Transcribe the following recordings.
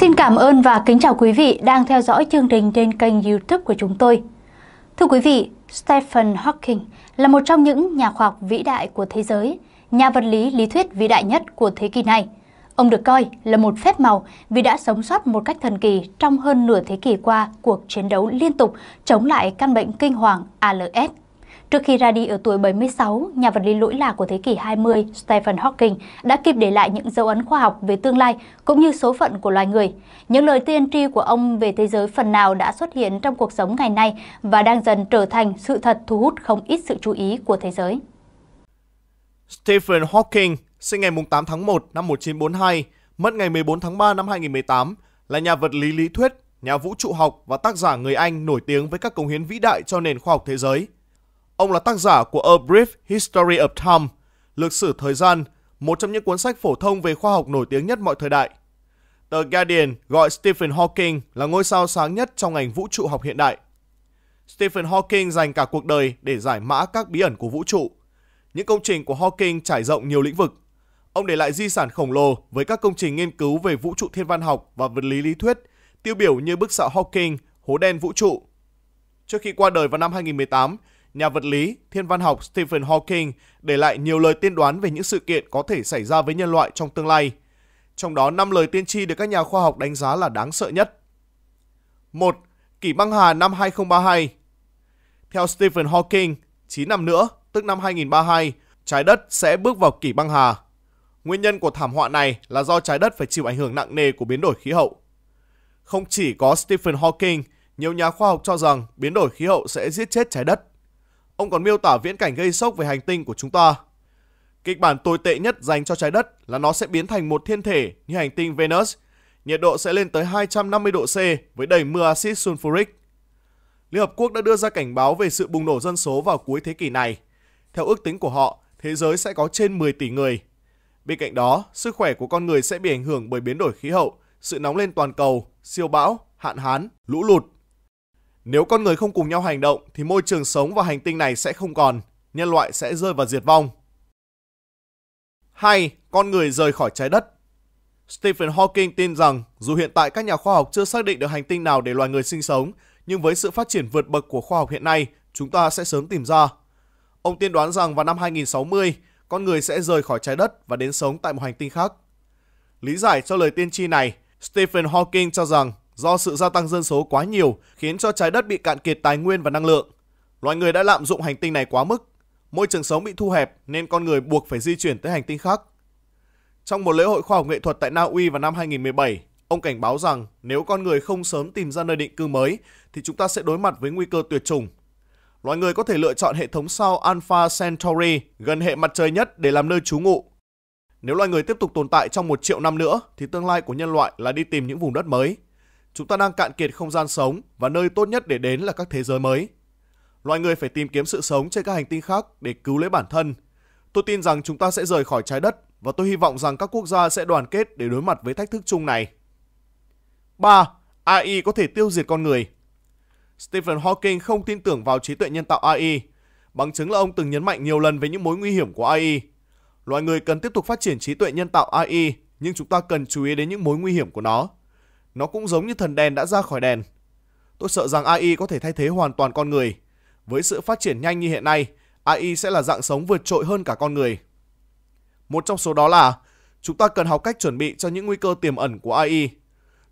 Xin cảm ơn và kính chào quý vị đang theo dõi chương trình trên kênh youtube của chúng tôi. Thưa quý vị, Stephen Hawking là một trong những nhà khoa học vĩ đại của thế giới, nhà vật lý lý thuyết vĩ đại nhất của thế kỷ này. Ông được coi là một phép màu vì đã sống sót một cách thần kỳ trong hơn nửa thế kỷ qua cuộc chiến đấu liên tục chống lại căn bệnh kinh hoàng ALS Trước khi ra đi ở tuổi 76, nhà vật lý lỗi lạc của thế kỷ 20 Stephen Hawking đã kịp để lại những dấu ấn khoa học về tương lai cũng như số phận của loài người. Những lời tiên tri của ông về thế giới phần nào đã xuất hiện trong cuộc sống ngày nay và đang dần trở thành sự thật thu hút không ít sự chú ý của thế giới. Stephen Hawking, sinh ngày 8 tháng 1 năm 1942, mất ngày 14 tháng 3 năm 2018, là nhà vật lý lý thuyết, nhà vũ trụ học và tác giả người Anh nổi tiếng với các công hiến vĩ đại cho nền khoa học thế giới. Ông là tác giả của A Brief History of Time, Lược sử thời gian, một trong những cuốn sách phổ thông về khoa học nổi tiếng nhất mọi thời đại. Tờ Guardian gọi Stephen Hawking là ngôi sao sáng nhất trong ngành vũ trụ học hiện đại. Stephen Hawking dành cả cuộc đời để giải mã các bí ẩn của vũ trụ. Những công trình của Hawking trải rộng nhiều lĩnh vực. Ông để lại di sản khổng lồ với các công trình nghiên cứu về vũ trụ thiên văn học và vật lý lý thuyết, tiêu biểu như bức xạ Hawking, hố đen vũ trụ. Trước khi qua đời vào năm 2018, nhà vật lý, thiên văn học Stephen Hawking để lại nhiều lời tiên đoán về những sự kiện có thể xảy ra với nhân loại trong tương lai. Trong đó 5 lời tiên tri được các nhà khoa học đánh giá là đáng sợ nhất. 1. Kỷ băng hà năm 2032 Theo Stephen Hawking, 9 năm nữa, tức năm 2032, trái đất sẽ bước vào kỷ băng hà. Nguyên nhân của thảm họa này là do trái đất phải chịu ảnh hưởng nặng nề của biến đổi khí hậu. Không chỉ có Stephen Hawking, nhiều nhà khoa học cho rằng biến đổi khí hậu sẽ giết chết trái đất Ông còn miêu tả viễn cảnh gây sốc về hành tinh của chúng ta. Kịch bản tồi tệ nhất dành cho trái đất là nó sẽ biến thành một thiên thể như hành tinh Venus. Nhiệt độ sẽ lên tới 250 độ C với đầy mưa axit sulfuric. Liên Hợp Quốc đã đưa ra cảnh báo về sự bùng nổ dân số vào cuối thế kỷ này. Theo ước tính của họ, thế giới sẽ có trên 10 tỷ người. Bên cạnh đó, sức khỏe của con người sẽ bị ảnh hưởng bởi biến đổi khí hậu, sự nóng lên toàn cầu, siêu bão, hạn hán, lũ lụt, nếu con người không cùng nhau hành động thì môi trường sống và hành tinh này sẽ không còn, nhân loại sẽ rơi vào diệt vong. 2. Con người rời khỏi trái đất Stephen Hawking tin rằng dù hiện tại các nhà khoa học chưa xác định được hành tinh nào để loài người sinh sống, nhưng với sự phát triển vượt bậc của khoa học hiện nay, chúng ta sẽ sớm tìm ra. Ông tiên đoán rằng vào năm 2060, con người sẽ rời khỏi trái đất và đến sống tại một hành tinh khác. Lý giải cho lời tiên tri này, Stephen Hawking cho rằng do sự gia tăng dân số quá nhiều khiến cho trái đất bị cạn kiệt tài nguyên và năng lượng. Loài người đã lạm dụng hành tinh này quá mức, môi trường sống bị thu hẹp nên con người buộc phải di chuyển tới hành tinh khác. Trong một lễ hội khoa học nghệ thuật tại Na Uy vào năm 2017, ông cảnh báo rằng nếu con người không sớm tìm ra nơi định cư mới thì chúng ta sẽ đối mặt với nguy cơ tuyệt chủng. Loài người có thể lựa chọn hệ thống sao Alpha Centauri gần hệ mặt trời nhất để làm nơi trú ngụ. Nếu loài người tiếp tục tồn tại trong một triệu năm nữa thì tương lai của nhân loại là đi tìm những vùng đất mới. Chúng ta đang cạn kiệt không gian sống và nơi tốt nhất để đến là các thế giới mới. Loài người phải tìm kiếm sự sống trên các hành tinh khác để cứu lấy bản thân. Tôi tin rằng chúng ta sẽ rời khỏi trái đất và tôi hy vọng rằng các quốc gia sẽ đoàn kết để đối mặt với thách thức chung này. 3. AI có thể tiêu diệt con người Stephen Hawking không tin tưởng vào trí tuệ nhân tạo AI. Bằng chứng là ông từng nhấn mạnh nhiều lần về những mối nguy hiểm của AI. Loài người cần tiếp tục phát triển trí tuệ nhân tạo AI, nhưng chúng ta cần chú ý đến những mối nguy hiểm của nó. Nó cũng giống như thần đèn đã ra khỏi đèn. Tôi sợ rằng AI có thể thay thế hoàn toàn con người. Với sự phát triển nhanh như hiện nay, AI sẽ là dạng sống vượt trội hơn cả con người. Một trong số đó là chúng ta cần học cách chuẩn bị cho những nguy cơ tiềm ẩn của AI.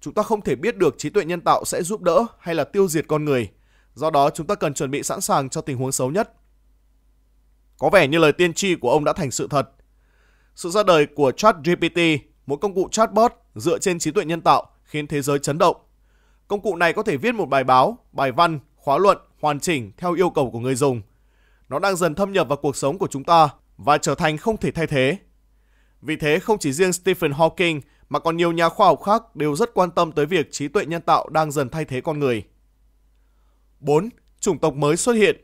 Chúng ta không thể biết được trí tuệ nhân tạo sẽ giúp đỡ hay là tiêu diệt con người. Do đó chúng ta cần chuẩn bị sẵn sàng cho tình huống xấu nhất. Có vẻ như lời tiên tri của ông đã thành sự thật. Sự ra đời của ChatGPT, một công cụ chatbot dựa trên trí tuệ nhân tạo, khiến thế giới chấn động. Công cụ này có thể viết một bài báo, bài văn, khóa luận hoàn chỉnh theo yêu cầu của người dùng. Nó đang dần thâm nhập vào cuộc sống của chúng ta và trở thành không thể thay thế. Vì thế, không chỉ riêng Stephen Hawking mà còn nhiều nhà khoa học khác đều rất quan tâm tới việc trí tuệ nhân tạo đang dần thay thế con người. 4. Chủng tộc mới xuất hiện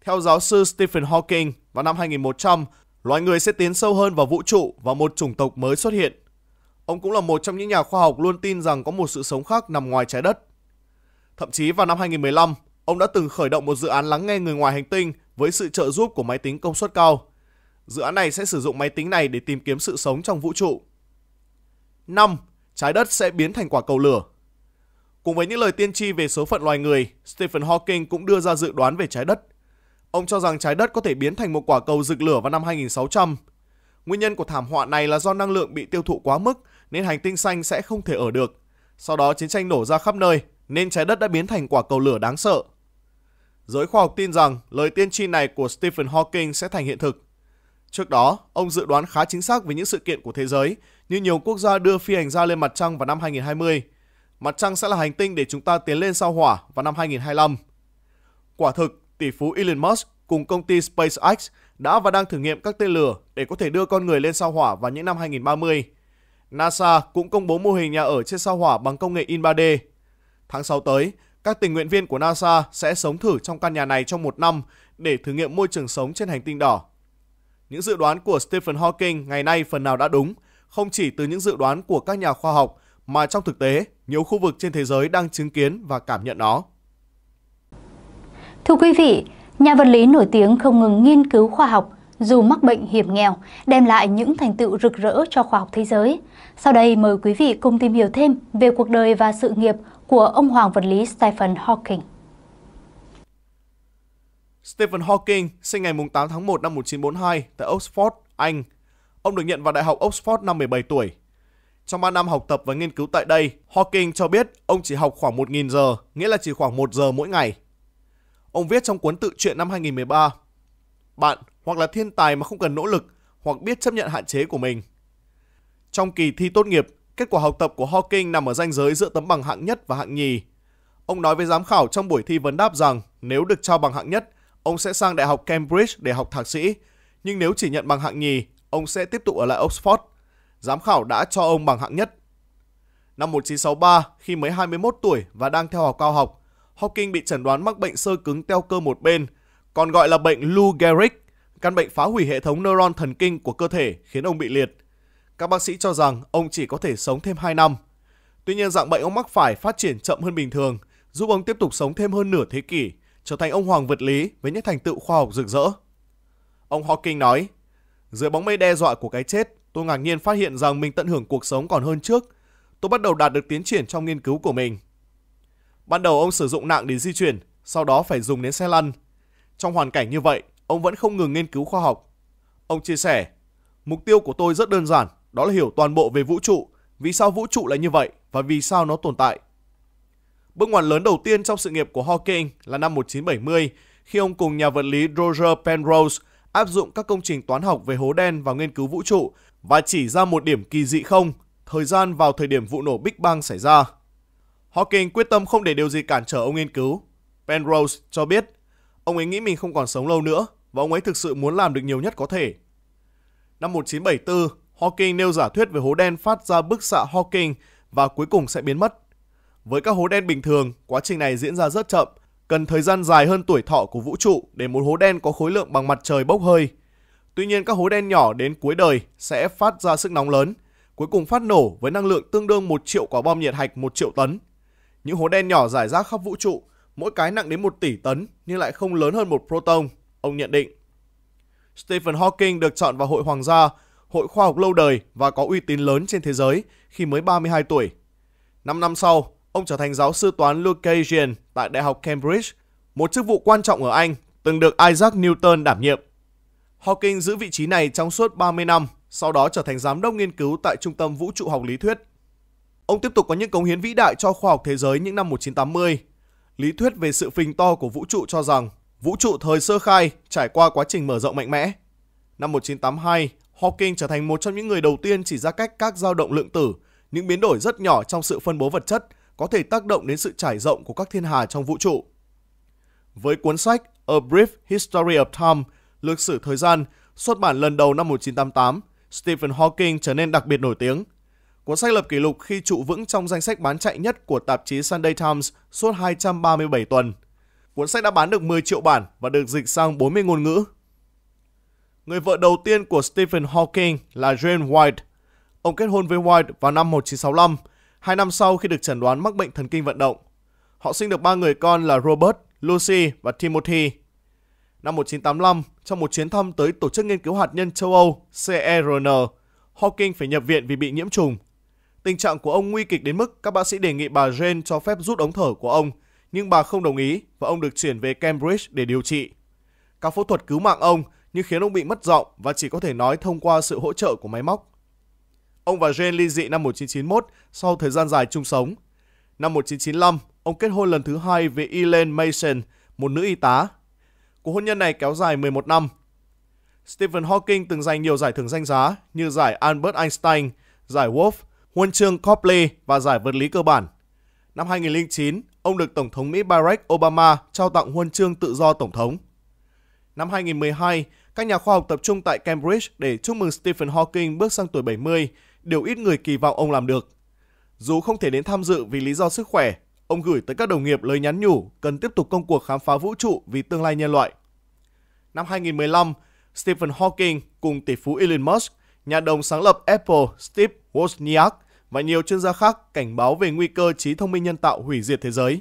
Theo giáo sư Stephen Hawking, vào năm 2100, loài người sẽ tiến sâu hơn vào vũ trụ và một chủng tộc mới xuất hiện. Ông cũng là một trong những nhà khoa học luôn tin rằng có một sự sống khác nằm ngoài trái đất. Thậm chí vào năm 2015, ông đã từng khởi động một dự án lắng nghe người ngoài hành tinh với sự trợ giúp của máy tính công suất cao. Dự án này sẽ sử dụng máy tính này để tìm kiếm sự sống trong vũ trụ. 5. Trái đất sẽ biến thành quả cầu lửa. Cùng với những lời tiên tri về số phận loài người, Stephen Hawking cũng đưa ra dự đoán về trái đất. Ông cho rằng trái đất có thể biến thành một quả cầu rực lửa vào năm 2600. Nguyên nhân của thảm họa này là do năng lượng bị tiêu thụ quá mức nên hành tinh xanh sẽ không thể ở được. Sau đó chiến tranh nổ ra khắp nơi nên trái đất đã biến thành quả cầu lửa đáng sợ. Giới khoa học tin rằng lời tiên tri này của Stephen Hawking sẽ thành hiện thực. Trước đó, ông dự đoán khá chính xác về những sự kiện của thế giới như nhiều quốc gia đưa phi hành gia lên mặt trăng vào năm 2020. Mặt trăng sẽ là hành tinh để chúng ta tiến lên sao hỏa vào năm 2025. Quả thực, tỷ phú Elon Musk cùng công ty SpaceX đã và đang thử nghiệm các tên lửa để có thể đưa con người lên sao hỏa vào những năm 2030. NASA cũng công bố mô hình nhà ở trên sao hỏa bằng công nghệ in 3D. Tháng 6 tới, các tình nguyện viên của NASA sẽ sống thử trong căn nhà này trong một năm để thử nghiệm môi trường sống trên hành tinh đỏ. Những dự đoán của Stephen Hawking ngày nay phần nào đã đúng, không chỉ từ những dự đoán của các nhà khoa học mà trong thực tế, nhiều khu vực trên thế giới đang chứng kiến và cảm nhận nó. Thưa quý vị, nhà vật lý nổi tiếng không ngừng nghiên cứu khoa học, dù mắc bệnh hiểm nghèo, đem lại những thành tựu rực rỡ cho khoa học thế giới. Sau đây mời quý vị cùng tìm hiểu thêm về cuộc đời và sự nghiệp của ông hoàng vật lý Stephen Hawking. Stephen Hawking sinh ngày 8 tháng 1 năm 1942 tại Oxford, Anh. Ông được nhận vào Đại học Oxford năm 17 tuổi. Trong 3 năm học tập và nghiên cứu tại đây, Hawking cho biết ông chỉ học khoảng 1.000 giờ, nghĩa là chỉ khoảng 1 giờ mỗi ngày. Ông viết trong cuốn tự truyện năm 2013 bạn hoặc là thiên tài mà không cần nỗ lực hoặc biết chấp nhận hạn chế của mình. Trong kỳ thi tốt nghiệp, kết quả học tập của Hawking nằm ở ranh giới giữa tấm bằng hạng nhất và hạng nhì. Ông nói với giám khảo trong buổi thi vấn đáp rằng nếu được trao bằng hạng nhất, ông sẽ sang Đại học Cambridge để học thạc sĩ, nhưng nếu chỉ nhận bằng hạng nhì, ông sẽ tiếp tục ở lại Oxford. Giám khảo đã cho ông bằng hạng nhất. Năm 1963, khi mới 21 tuổi và đang theo học cao học, Hawking bị chẩn đoán mắc bệnh sơ cứng teo cơ một bên – còn gọi là bệnh Lou Gehrig, căn bệnh phá hủy hệ thống neuron thần kinh của cơ thể khiến ông bị liệt. Các bác sĩ cho rằng ông chỉ có thể sống thêm 2 năm. Tuy nhiên dạng bệnh ông mắc phải phát triển chậm hơn bình thường, giúp ông tiếp tục sống thêm hơn nửa thế kỷ, trở thành ông hoàng vật lý với những thành tựu khoa học rực rỡ. Ông Hawking nói, dưới bóng mây đe dọa của cái chết, tôi ngạc nhiên phát hiện rằng mình tận hưởng cuộc sống còn hơn trước. Tôi bắt đầu đạt được tiến triển trong nghiên cứu của mình. Ban đầu ông sử dụng nặng để di chuyển, sau đó phải dùng đến xe lăn – trong hoàn cảnh như vậy, ông vẫn không ngừng nghiên cứu khoa học. Ông chia sẻ, mục tiêu của tôi rất đơn giản, đó là hiểu toàn bộ về vũ trụ, vì sao vũ trụ lại như vậy và vì sao nó tồn tại. Bước ngoặt lớn đầu tiên trong sự nghiệp của Hawking là năm 1970, khi ông cùng nhà vật lý Roger Penrose áp dụng các công trình toán học về hố đen vào nghiên cứu vũ trụ và chỉ ra một điểm kỳ dị không, thời gian vào thời điểm vụ nổ Big Bang xảy ra. Hawking quyết tâm không để điều gì cản trở ông nghiên cứu. Penrose cho biết Ông ấy nghĩ mình không còn sống lâu nữa và ông ấy thực sự muốn làm được nhiều nhất có thể. Năm 1974, Hawking nêu giả thuyết về hố đen phát ra bức xạ Hawking và cuối cùng sẽ biến mất. Với các hố đen bình thường, quá trình này diễn ra rất chậm, cần thời gian dài hơn tuổi thọ của vũ trụ để một hố đen có khối lượng bằng mặt trời bốc hơi. Tuy nhiên các hố đen nhỏ đến cuối đời sẽ phát ra sức nóng lớn, cuối cùng phát nổ với năng lượng tương đương 1 triệu quả bom nhiệt hạch 1 triệu tấn. Những hố đen nhỏ rải rác khắp vũ trụ mỗi cái nặng đến 1 tỷ tấn nhưng lại không lớn hơn một proton, ông nhận định. Stephen Hawking được chọn vào hội hoàng gia, hội khoa học lâu đời và có uy tín lớn trên thế giới khi mới 32 tuổi. 5 năm sau, ông trở thành giáo sư toán Lucasian tại Đại học Cambridge, một chức vụ quan trọng ở Anh từng được Isaac Newton đảm nhiệm. Hawking giữ vị trí này trong suốt 30 năm, sau đó trở thành giám đốc nghiên cứu tại Trung tâm Vũ trụ học lý thuyết. Ông tiếp tục có những cống hiến vĩ đại cho khoa học thế giới những năm 1980 lý thuyết về sự phình to của vũ trụ cho rằng vũ trụ thời sơ khai trải qua quá trình mở rộng mạnh mẽ. Năm 1982, Hawking trở thành một trong những người đầu tiên chỉ ra cách các dao động lượng tử, những biến đổi rất nhỏ trong sự phân bố vật chất có thể tác động đến sự trải rộng của các thiên hà trong vũ trụ. Với cuốn sách A Brief History of Time, Lược sử thời gian, xuất bản lần đầu năm 1988, Stephen Hawking trở nên đặc biệt nổi tiếng – cuốn sách lập kỷ lục khi trụ vững trong danh sách bán chạy nhất của tạp chí Sunday Times suốt 237 tuần. Cuốn sách đã bán được 10 triệu bản và được dịch sang 40 ngôn ngữ. Người vợ đầu tiên của Stephen Hawking là Jane White. Ông kết hôn với White vào năm 1965, hai năm sau khi được chẩn đoán mắc bệnh thần kinh vận động. Họ sinh được ba người con là Robert, Lucy và Timothy. Năm 1985, trong một chuyến thăm tới Tổ chức Nghiên cứu Hạt nhân châu Âu CERN, Hawking phải nhập viện vì bị nhiễm trùng Tình trạng của ông nguy kịch đến mức các bác sĩ đề nghị bà Jane cho phép rút ống thở của ông, nhưng bà không đồng ý và ông được chuyển về Cambridge để điều trị. Các phẫu thuật cứu mạng ông nhưng khiến ông bị mất giọng và chỉ có thể nói thông qua sự hỗ trợ của máy móc. Ông và Jane ly dị năm 1991 sau thời gian dài chung sống. Năm 1995, ông kết hôn lần thứ hai với Elaine Mason, một nữ y tá. Cuộc hôn nhân này kéo dài 11 năm. Stephen Hawking từng giành nhiều giải thưởng danh giá như giải Albert Einstein, giải Wolf huân chương Copley và giải vật lý cơ bản. Năm 2009, ông được Tổng thống Mỹ Barack Obama trao tặng huân chương tự do Tổng thống. Năm 2012, các nhà khoa học tập trung tại Cambridge để chúc mừng Stephen Hawking bước sang tuổi 70, điều ít người kỳ vọng ông làm được. Dù không thể đến tham dự vì lý do sức khỏe, ông gửi tới các đồng nghiệp lời nhắn nhủ cần tiếp tục công cuộc khám phá vũ trụ vì tương lai nhân loại. Năm 2015, Stephen Hawking cùng tỷ phú Elon Musk, nhà đồng sáng lập Apple Steve Wozniak và nhiều chuyên gia khác cảnh báo về nguy cơ trí thông minh nhân tạo hủy diệt thế giới.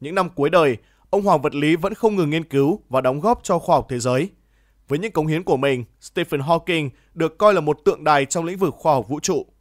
Những năm cuối đời, ông hoàng vật lý vẫn không ngừng nghiên cứu và đóng góp cho khoa học thế giới. Với những cống hiến của mình, Stephen Hawking được coi là một tượng đài trong lĩnh vực khoa học vũ trụ.